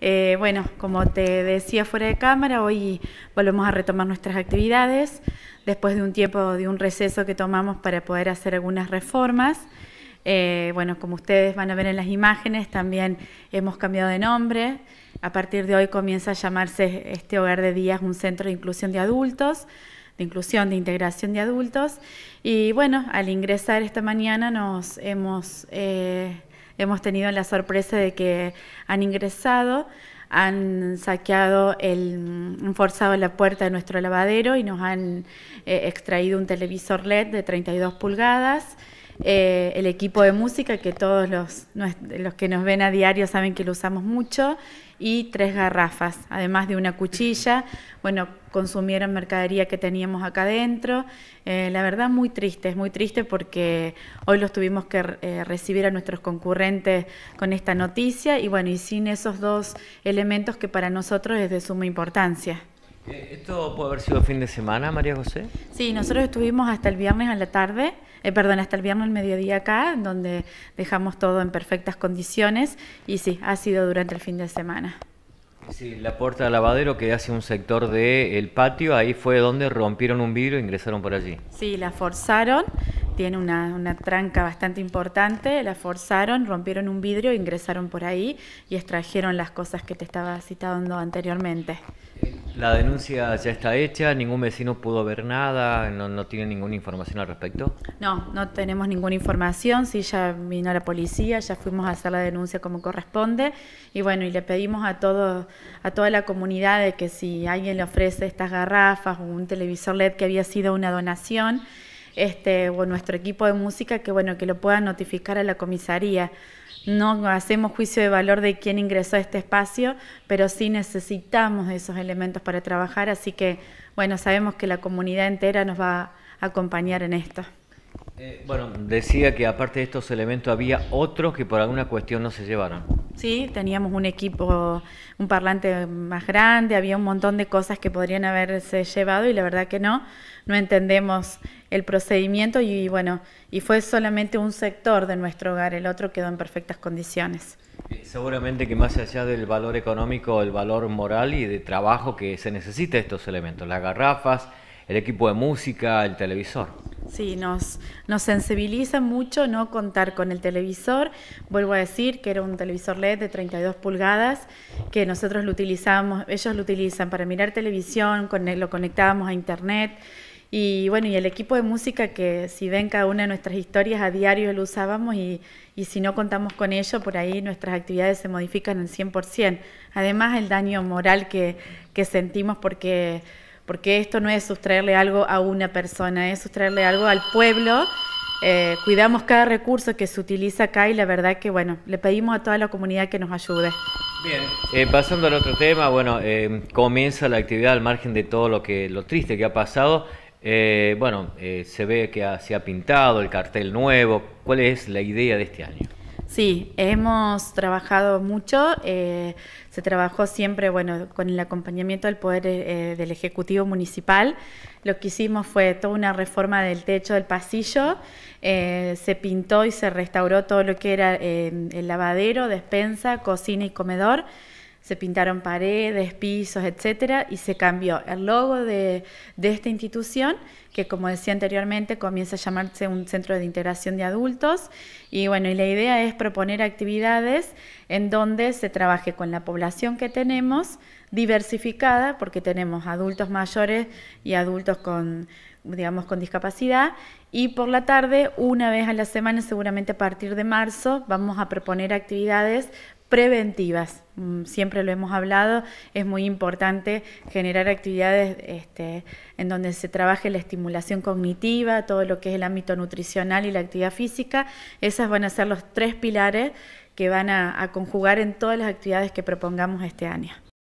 Eh, bueno, como te decía fuera de cámara, hoy volvemos a retomar nuestras actividades después de un tiempo, de un receso que tomamos para poder hacer algunas reformas. Eh, bueno, como ustedes van a ver en las imágenes, también hemos cambiado de nombre. A partir de hoy comienza a llamarse este hogar de días un centro de inclusión de adultos, de inclusión, de integración de adultos. Y bueno, al ingresar esta mañana nos hemos... Eh, hemos tenido la sorpresa de que han ingresado, han saqueado, el, han forzado la puerta de nuestro lavadero y nos han eh, extraído un televisor LED de 32 pulgadas. Eh, el equipo de música, que todos los, que nos ven a diario saben que lo usamos mucho, y tres garrafas, además de una cuchilla. Bueno, consumieron mercadería que teníamos acá adentro. Eh, la verdad, muy triste, es muy triste porque hoy los tuvimos que eh, recibir a nuestros concurrentes con esta noticia y bueno, y sin esos dos elementos que para nosotros es de suma importancia. Eh, ¿Esto puede haber sido fin de semana, María José? Sí, nosotros estuvimos hasta el viernes a la tarde, eh, perdón, hasta el viernes al mediodía acá, donde dejamos todo en perfectas condiciones y sí, ha sido durante el fin de semana. Sí, la puerta del lavadero que hace un sector del patio, ahí fue donde rompieron un vidrio e ingresaron por allí. Sí, la forzaron, tiene una, una tranca bastante importante, la forzaron, rompieron un vidrio, e ingresaron por ahí y extrajeron las cosas que te estaba citando anteriormente. La denuncia ya está hecha, ningún vecino pudo ver nada, no, tiene ninguna información al respecto. No, no tenemos ninguna información, sí ya vino la policía, ya fuimos a hacer la denuncia como corresponde y bueno, y le pedimos a todo, a toda la comunidad de que si alguien le ofrece estas garrafas o un televisor LED que había sido una donación, este, o nuestro equipo de música que bueno, que lo puedan notificar a la comisaría no hacemos juicio de valor de quién ingresó a este espacio, pero sí necesitamos esos elementos para trabajar, así que bueno, sabemos que la comunidad entera nos va a acompañar en esto. Eh, bueno, decía que aparte de estos elementos había otros que por alguna cuestión no se llevaron. Sí, teníamos un equipo, un parlante más grande, había un montón de cosas que podrían haberse llevado y la verdad que no, no entendemos el procedimiento y bueno, y fue solamente un sector de nuestro hogar, el otro quedó en perfectas condiciones. Eh, seguramente que más allá del valor económico, el valor moral y de trabajo que se necesita estos elementos, las garrafas, el equipo de música, el televisor. Sí, nos, nos sensibiliza mucho no contar con el televisor. Vuelvo a decir que era un televisor LED de 32 pulgadas que nosotros lo utilizamos, ellos lo utilizan para mirar televisión, lo conectábamos a internet. Y bueno, y el equipo de música que si ven cada una de nuestras historias a diario lo usábamos y, y si no contamos con ello, por ahí nuestras actividades se modifican en 100%. Además, el daño moral que, que sentimos porque porque esto no es sustraerle algo a una persona, es sustraerle algo al pueblo. Eh, cuidamos cada recurso que se utiliza acá y la verdad que, bueno, le pedimos a toda la comunidad que nos ayude. Bien, eh, pasando al otro tema, bueno, eh, comienza la actividad al margen de todo lo, que, lo triste que ha pasado. bueno, se ve que se ha pintado el cartel nuevo. ¿Cuál es la idea de este año? Sí, hemos trabajado mucho. Eh, se trabajó siempre, bueno, con el acompañamiento del poder eh, eh, del Ejecutivo Municipal. Lo que hicimos fue toda una reforma del techo del pasillo. se pintó y se restauró todo lo que era el lavadero, despensa, cocina y comedor se pintaron paredes, pisos, etcétera, y se cambió el logo de, esta institución, que como decía anteriormente, comienza a llamarse un centro de integración de adultos. Y bueno, y la idea es proponer actividades en donde se trabaje con la población que tenemos, diversificada, porque tenemos adultos mayores y adultos con digamos con discapacidad y por la tarde una vez a la semana seguramente a partir de marzo vamos a proponer actividades preventivas. Mm, siempre lo hemos hablado, es muy importante generar actividades este, en donde se trabaje la estimulación cognitiva, todo lo que es el ámbito nutricional y la actividad física. Esas van a ser los tres pilares que van a conjugar en todas las actividades que propongamos este año.